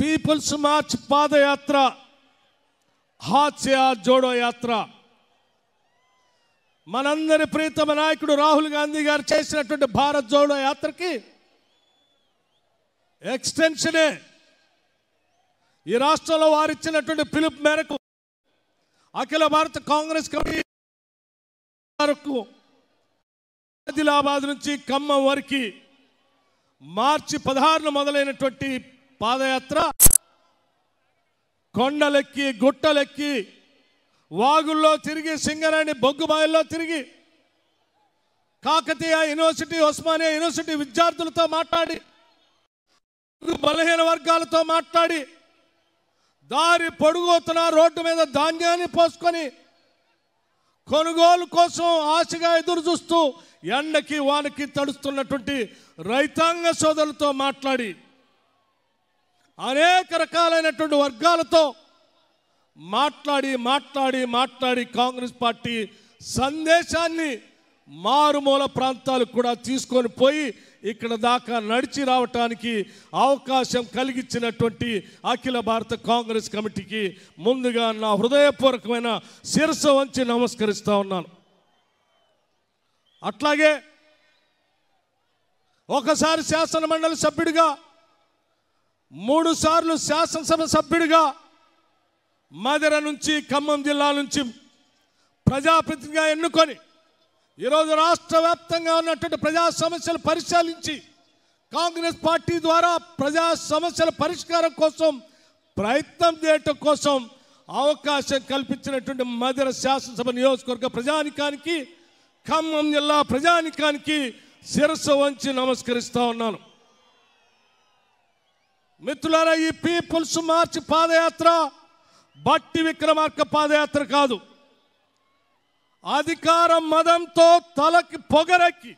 peoples March పాదయాత్ర హాస్య జోడో యాత్ర మనందరి ప్రీతమ నాయకుడు రాహుల్ గాంధీ గారు చేసినటువంటి భారత్ జోడో యాత్రకి ఎక్స్టెన్షనే ఈ రాష్ట్రంలో వారు ఇచ్చినటువంటి పిలుపు మేరకు అఖిల భారత కాంగ్రెస్ కమిటీ ఆదిలాబాద్ నుంచి ఖమ్మం వరకు మార్చి పదహారున మొదలైనటువంటి పాదయాత్ర కొండలెక్కి గుట్టలెక్కి వాగుల్లో తిరిగి సింగరేణి బొగ్గుబాయిల్లో తిరిగి కాకతీయ యూనివర్సిటీ ఉస్మానియా యూనివర్సిటీ విద్యార్థులతో మాట్లాడి బలహీన వర్గాలతో మాట్లాడి దారి పొడుగుతున్న రోడ్డు మీద ధాన్యాన్ని పోసుకొని కొనుగోలు కోసం ఆశగా ఎదురు చూస్తూ ఎండకి వానకి తడుస్తున్నటువంటి రైతాంగ సోదరులతో మాట్లాడి అనేక రకాలైనటువంటి వర్గాలతో మాట్లాడి మాట్లాడి మాట్లాడి కాంగ్రెస్ పార్టీ సందేశాన్ని మారుమూల ప్రాంతాలకు కూడా తీసుకొని పోయి ఇక్కడ దాకా నడిచి రావటానికి అవకాశం కలిగించినటువంటి అఖిల భారత కాంగ్రెస్ కమిటీకి ముందుగా నా హృదయపూర్వకమైన శిరస వంచి నమస్కరిస్తూ ఉన్నాను అట్లాగే ఒకసారి శాసనమండలి సభ్యుడిగా మూడుసార్లు శాసనసభ సభ్యుడిగా మదిర నుంచి ఖమ్మం జిల్లా నుంచి ప్రజాప్రతినిధిగా ఎన్నుకొని ఈరోజు రాష్ట్ర వ్యాప్తంగా ఉన్నటువంటి ప్రజా సమస్యలు పరిశీలించి కాంగ్రెస్ పార్టీ ద్వారా ప్రజా సమస్యల పరిష్కారం కోసం ప్రయత్నం చేయటం కోసం అవకాశం కల్పించినటువంటి మధుర శాసనసభ నియోజకవర్గ ప్రజానికానికి ఖమ్మం జిల్లా ప్రజానికానికి శిరస్సు వంచి నమస్కరిస్తూ ఉన్నాను మిత్రులారా ఈ పీపుల్స్ మార్చ్ పాదయాత్ర బట్టి విక్రమార్క పాదయాత్ర కాదు అధికార మదంతో తలకి పొగరెక్కి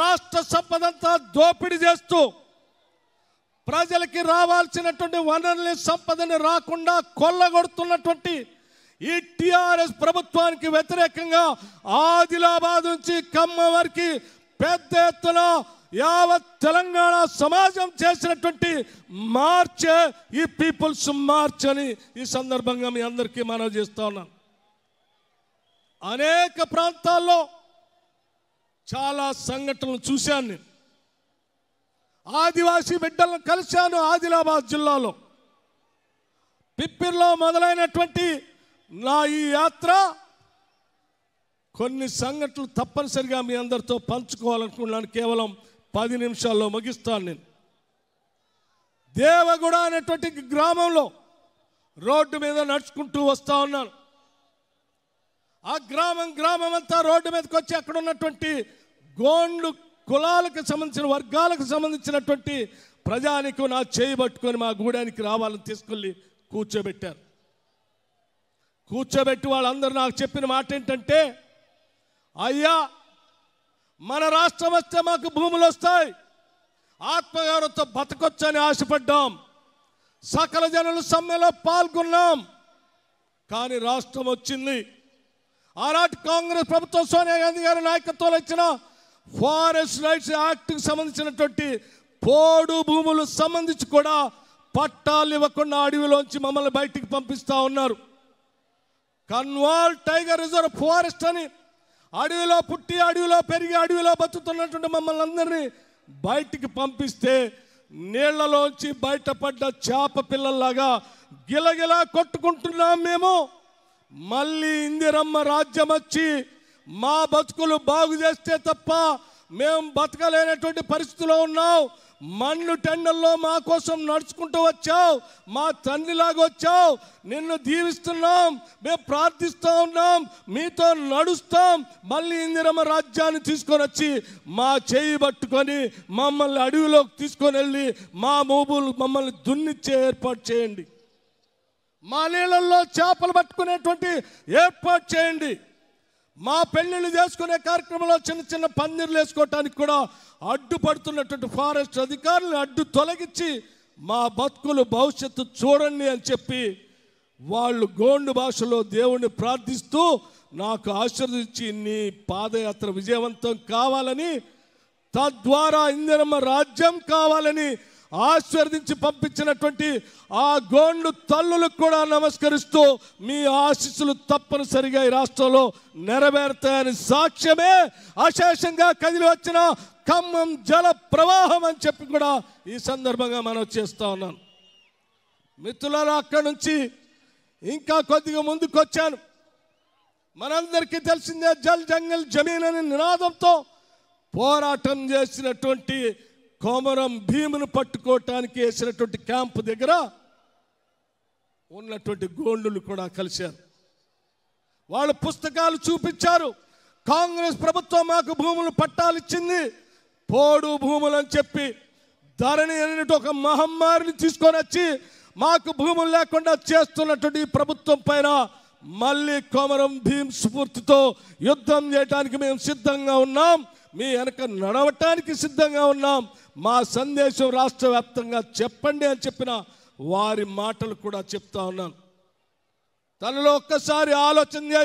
రాష్ట్ర సంపదంతా దోపిడీ చేస్తూ ప్రజలకి రావాల్సినటువంటి వనరుల సంపదని రాకుండా కొల్లగొడుతున్నటువంటి ఈ టిఆర్ఎస్ ప్రభుత్వానికి వ్యతిరేకంగా ఆదిలాబాద్ నుంచి కమ్మ వరకు పెద్ద ఎత్తున యావత్ తెలంగాణ సమాజం చేసినటువంటి మార్చే ఈ పీపుల్స్ మార్చ్ అని ఈ సందర్భంగా మీ అందరికీ మనవి చేస్తా ఉన్నాను అనేక ప్రాంతాల్లో చాలా సంఘటనలు చూశాను నేను ఆదివాసీ బిడ్డలను కలిశాను ఆదిలాబాద్ జిల్లాలో పిప్పిర్లో మొదలైనటువంటి నా ఈ యాత్ర కొన్ని సంఘటనలు తప్పనిసరిగా మీ అందరితో పంచుకోవాలనుకున్నాను కేవలం పది నిమిషాల్లో ముగిస్తాను నేను దేవగూడ అనేటువంటి గ్రామంలో రోడ్డు మీద నడుచుకుంటూ వస్తూ ఉన్నాను ఆ గ్రామం గ్రామం అంతా రోడ్డు మీదకి వచ్చి అక్కడ ఉన్నటువంటి గోండ్లు కులాలకు సంబంధించిన వర్గాలకు సంబంధించినటువంటి ప్రజానికి నా చేయి పట్టుకొని మా గూడానికి రావాలని తీసుకెళ్ళి కూర్చోబెట్టారు కూర్చోబెట్టి వాళ్ళందరూ నాకు చెప్పిన మాట ఏంటంటే అయ్యా మన రాష్ట్రం వస్తే మాకు భూములు వస్తాయి ఆత్మగౌరవంతో బతకొచ్చని ఆశపడ్డాం సకల జనులు సమ్మెలో పాల్గొన్నాం కానీ రాష్ట్రం వచ్చింది ఆనాటి కాంగ్రెస్ ప్రభుత్వం సోనియా గాంధీ గారి నాయకత్వంలో ఇచ్చిన ఫారెస్ట్ రైట్స్ యాక్ట్కి సంబంధించినటువంటి పోడు భూములు సంబంధించి కూడా పట్టాలు ఇవ్వకుండా అడవిలోంచి మమ్మల్ని బయటికి పంపిస్తూ ఉన్నారు కన్వాల్ టైగర్ రిజర్వ్ ఫారెస్ట్ అని అడవిలో పుట్టి అడవిలో పెరిగి అడవిలో బతుకుతున్నటువంటి మమ్మల్ని అందరినీ బయటికి పంపిస్తే నీళ్లలోంచి బయటపడ్డ చేప పిల్లల్లాగా గిలగిలా కొట్టుకుంటున్నాం మేము మళ్ళీ ఇందిరమ్మ రాజ్యం వచ్చి మా బతుకులు బాగు చేస్తే తప్ప మేము బతకలేనటువంటి పరిస్థితిలో ఉన్నాం మన్ను టెండల్లో మా కోసం నడుచుకుంటూ వచ్చావు మా తండ్రిలాగా వచ్చావు నిన్ను దీవిస్తున్నాం మేము ప్రార్థిస్తూ ఉన్నాం మీతో నడుస్తాం మళ్ళీ ఇందిరమ్మ రాజ్యాన్ని తీసుకొని వచ్చి మా చేయి పట్టుకొని మమ్మల్ని అడవిలోకి తీసుకొని వెళ్ళి మా మూబులు మమ్మల్ని దున్నిచ్చే ఏర్పాటు చేయండి మా నీళ్ళల్లో చేపలు పట్టుకునేటువంటి ఏర్పాటు చేయండి మా పెళ్ళిళ్ళు చేసుకునే కార్యక్రమంలో చిన్న చిన్న పందిర్లు వేసుకోవటానికి కూడా అడ్డుపడుతున్నటువంటి ఫారెస్ట్ అధికారులను అడ్డు తొలగించి మా బతుకులు భవిష్యత్తు చూడండి అని చెప్పి వాళ్ళు గోండు భాషలో దేవుణ్ణి ప్రార్థిస్తూ నాకు ఆశీర్వదించి నీ పాదయాత్ర విజయవంతం కావాలని తద్వారా ఇందిరమ్మ రాజ్యం కావాలని ఆశీర్దించి పంపించినటువంటి ఆ గోండు తల్లులకు కూడా నమస్కరిస్తూ మీ ఆశీస్సులు తప్పనిసరిగా ఈ రాష్ట్రంలో నెరవేరుతాయని సాక్ష్యమే అశేషంగా కదిలి వచ్చిన ఖమ్మం జల ప్రవాహం అని చెప్పి కూడా ఈ సందర్భంగా మనం చేస్తూ ఉన్నాను మిత్రులలో అక్కడి నుంచి ఇంకా కొద్దిగా ముందుకు వచ్చాను మనందరికీ తెలిసిందే జల్ జంగల్ జమీన్ అనే నినాదంతో పోరాటం చేసినటువంటి కోమరం భీమును పట్టుకోవటానికి వేసినటువంటి క్యాంప్ దగ్గర ఉన్నటువంటి గోండులు కూడా కలిశారు వాళ్ళు పుస్తకాలు చూపించారు కాంగ్రెస్ ప్రభుత్వం మాకు భూములు పట్టాలిచ్చింది పోడు భూములు అని చెప్పి ధరణి అనేటువంటి ఒక మహమ్మారిని తీసుకొని వచ్చి మాకు భూములు లేకుండా చేస్తున్నటువంటి ప్రభుత్వం పైన మళ్ళీ కొమరం భీమ్ స్ఫూర్తితో యుద్ధం చేయడానికి మేము సిద్ధంగా ఉన్నాం మీ వెనక నడవటానికి సిద్ధంగా ఉన్నాం మా సందేశం రాష్ట్ర వ్యాప్తంగా చెప్పండి అని చెప్పిన వారి మాటలు కూడా చెప్తా ఉన్నాను తనలో ఒక్కసారి ఆలోచన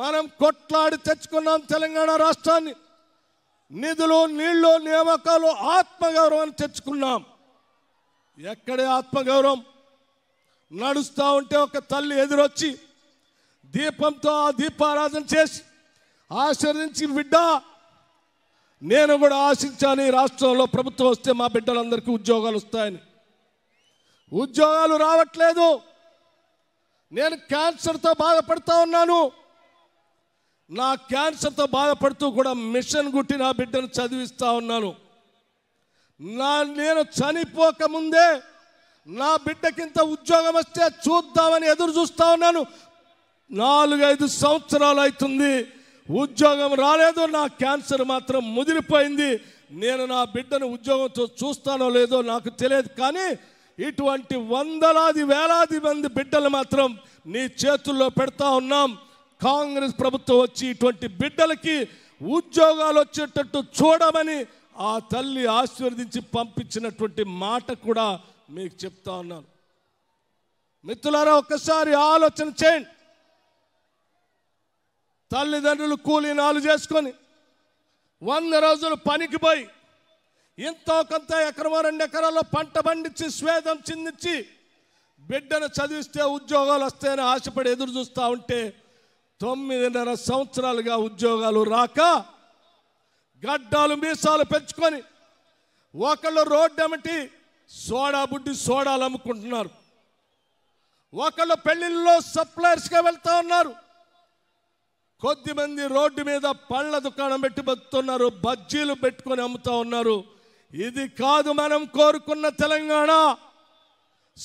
మనం కొట్లాడి తెచ్చుకున్నాం తెలంగాణ రాష్ట్రాన్ని నిధులు నీళ్లు నియామకాలు ఆత్మగౌరవాన్ని తెచ్చుకున్నాం ఎక్కడే ఆత్మగౌరవం నడుస్తూ ఉంటే ఒక తల్లి ఎదురొచ్చి దీపంతో ఆ దీపారాధన చేసి ఆశీర్వదించి బిడ్డ నేను కూడా ఆశించాను ఈ రాష్ట్రంలో ప్రభుత్వం వస్తే మా బిడ్డలందరికీ ఉద్యోగాలు వస్తాయని ఉద్యోగాలు రావట్లేదు నేను క్యాన్సర్తో బాధపడుతూ ఉన్నాను నా క్యాన్సర్తో బాధపడుతూ కూడా మిషన్ గుట్టి నా బిడ్డను చదివిస్తూ ఉన్నాను నా నేను చనిపోకముందే నా బిడ్డకింత ఉద్యోగం వస్తే చూద్దామని ఎదురు చూస్తూ ఉన్నాను నాలుగైదు సంవత్సరాలు అవుతుంది ఉద్యోగం రాలేదు నా క్యాన్సర్ మాత్రం ముదిరిపోయింది నేను నా బిడ్డను ఉద్యోగంతో చూస్తానో లేదో నాకు తెలియదు కానీ ఇటువంటి వందలాది వేలాది మంది బిడ్డలు మాత్రం నీ చేతుల్లో పెడతా ఉన్నాం కాంగ్రెస్ ప్రభుత్వం వచ్చి ఇటువంటి బిడ్డలకి ఉద్యోగాలు వచ్చేటట్టు చూడమని ఆ తల్లి ఆశీర్వదించి పంపించినటువంటి మాట కూడా మీకు చెప్తా ఉన్నాను మిత్రులారా ఒక్కసారి ఆలోచన చేయండి తల్లిదండ్రులు నాలు చేసుకొని వంద రోజులు పనికి పోయి ఇంత కొంత ఎకరమో రెండు ఎకరాల్లో పంట పండించి స్వేదం చిందించి బిడ్డను చదివిస్తే ఉద్యోగాలు వస్తాయని ఆశపడి ఎదురు చూస్తూ ఉంటే తొమ్మిదిన్నర సంవత్సరాలుగా ఉద్యోగాలు రాక గడ్డాలు మీసాలు పెంచుకొని ఒకళ్ళు రోడ్డు ఏమిటి సోడా బుడ్డి సోడాలు అమ్ముకుంటున్నారు ఒకళ్ళు పెళ్ళిళ్ళలో సప్లయర్స్గా వెళ్తూ ఉన్నారు కొద్దిమంది రోడ్డు మీద పళ్ళ దుకాణం పెట్టి బతున్నారు బజ్జీలు పెట్టుకొని అమ్ముతా ఉన్నారు ఇది కాదు మనం కోరుకున్న తెలంగాణ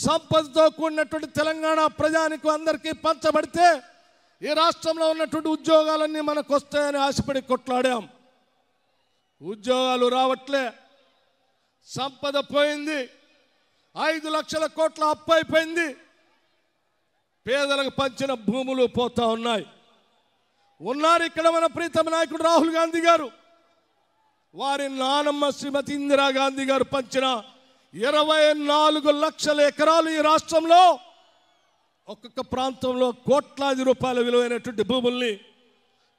సంపదతో కూడినటువంటి తెలంగాణ ప్రజానికి అందరికీ పంచబడితే ఈ రాష్ట్రంలో ఉన్నటువంటి ఉద్యోగాలన్నీ మనకు వస్తాయని ఆశపడి కొట్లాడాం ఉద్యోగాలు రావట్లే సంపద పోయింది ఐదు లక్షల కోట్ల అప్పు అయిపోయింది పేదలకు పంచిన భూములు పోతా ఉన్నాయి ఉన్నారు ఇక్కడ మన ప్రీతమ నాయకుడు రాహుల్ గాంధీ గారు వారి నానమ్మ శ్రీమతి ఇందిరాగాంధీ గారు పంచిన ఇరవై నాలుగు లక్షల ఎకరాలు ఈ రాష్ట్రంలో ఒక్కొక్క ప్రాంతంలో కోట్లాది రూపాయల విలువైనటువంటి భూముల్ని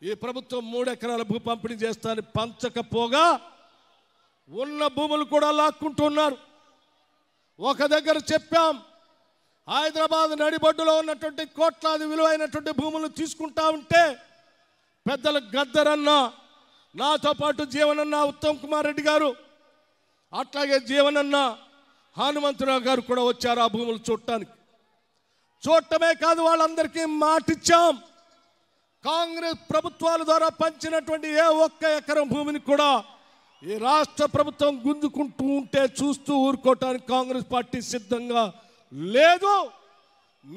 ఈ ప్రభుత్వం మూడు ఎకరాల భూ పంపిణీ చేస్తారని పంచకపోగా ఉన్న భూములు కూడా లాక్కుంటున్నారు ఒక దగ్గర చెప్పాం హైదరాబాద్ నడిబొడ్డులో ఉన్నటువంటి కోట్లాది విలువైనటువంటి భూములు తీసుకుంటా ఉంటే పెద్దల గద్దరన్న నాతో పాటు జీవనన్న ఉత్తమ్ కుమార్ రెడ్డి గారు అట్లాగే జీవనన్న హనుమంతరావు గారు కూడా వచ్చారు ఆ భూములు చూడటానికి చూడటమే కాదు వాళ్ళందరికీ మాటిచ్చాం కాంగ్రెస్ ప్రభుత్వాల ద్వారా పంచినటువంటి ఏ ఒక్క ఎకరం భూమిని కూడా ఈ రాష్ట్ర ప్రభుత్వం గుంజుకుంటూ ఉంటే చూస్తూ ఊరుకోవటానికి కాంగ్రెస్ పార్టీ సిద్ధంగా లేదు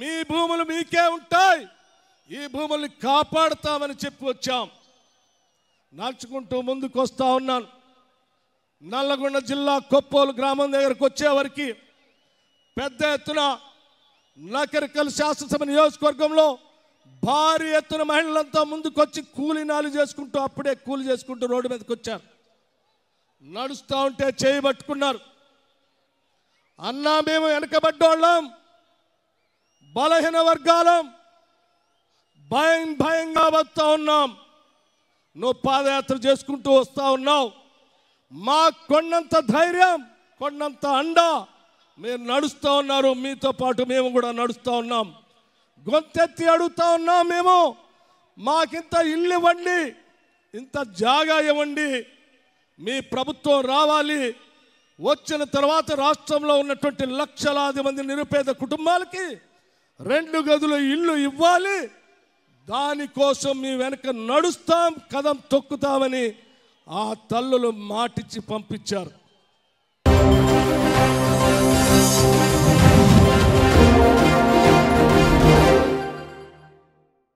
మీ భూములు మీకే ఉంటాయి ఈ భూముల్ని కాపాడుతామని చెప్పి వచ్చాం నడుచుకుంటూ ముందుకు వస్తూ ఉన్నాను నల్లగొండ జిల్లా కొప్పోలు గ్రామం దగ్గరకు వచ్చేవారికి పెద్ద ఎత్తున నకరికల్ శాసనసభ నియోజకవర్గంలో భారీ ఎత్తున మహిళలంతా ముందుకొచ్చి కూలీనాలు చేసుకుంటూ అప్పుడే కూలి చేసుకుంటూ రోడ్డు మీదకి వచ్చారు నడుస్తూ ఉంటే చేయి పట్టుకున్నారు అన్నా మేము వెనకబడ్డోళ్ళం బలహీన వర్గాలం భయం భయంగా వస్తూ ఉన్నాం నువ్వు పాదయాత్ర చేసుకుంటూ వస్తూ ఉన్నావు మా కొన్నంత ధైర్యం కొన్నంత అండ మీరు నడుస్తూ ఉన్నారు మీతో పాటు మేము కూడా నడుస్తూ ఉన్నాం గొంతెత్తి అడుగుతా ఉన్నాం మేము మాకింత ఇల్లు ఇవ్వండి ఇంత జాగా ఇవ్వండి మీ ప్రభుత్వం రావాలి వచ్చిన తర్వాత రాష్ట్రంలో ఉన్నటువంటి లక్షలాది మంది నిరుపేద కుటుంబాలకి రెండు గదుల ఇల్లు ఇవ్వాలి దానికోసం మీ వెనక నడుస్తాం కదం తొక్కుతామని ఆ తల్లులు మాటిచ్చి పంపించారు